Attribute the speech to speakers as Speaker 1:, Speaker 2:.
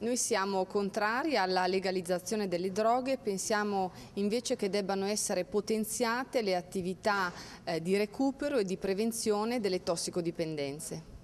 Speaker 1: Noi siamo contrari alla legalizzazione delle droghe, pensiamo invece che debbano essere potenziate le attività eh, di recupero e di prevenzione delle tossicodipendenze.